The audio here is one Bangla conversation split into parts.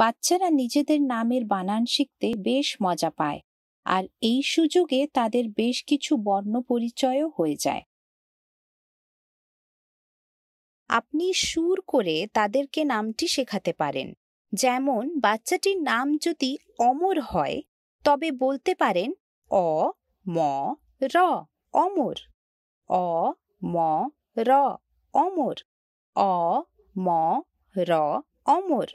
বাচ্চারা নিজেদের নামের বানান শিখতে বেশ মজা পায় আর এই সুযোগে তাদের বেশ কিছু বর্ণ পরিচয়ও হয়ে যায় আপনি সুর করে তাদেরকে নামটি শেখাতে পারেন যেমন বাচ্চাটির নাম যদি অমর হয় তবে বলতে পারেন অ ম র অমর অ ম র অমর অ ম র অমর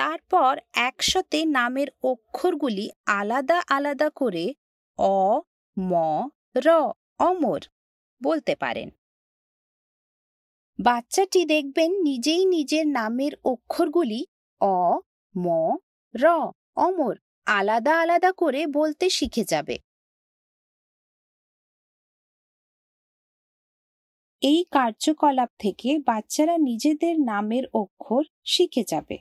তারপর একসাথে নামের অক্ষরগুলি আলাদা আলাদা করে অ ম র অমর বলতে পারেন বাচ্চাটি দেখবেন নিজেই নিজের নামের অক্ষরগুলি অ ম র অমর আলাদা আলাদা করে বলতে শিখে যাবে এই কার্যকলাপ থেকে বাচ্চারা নিজেদের নামের অক্ষর শিখে যাবে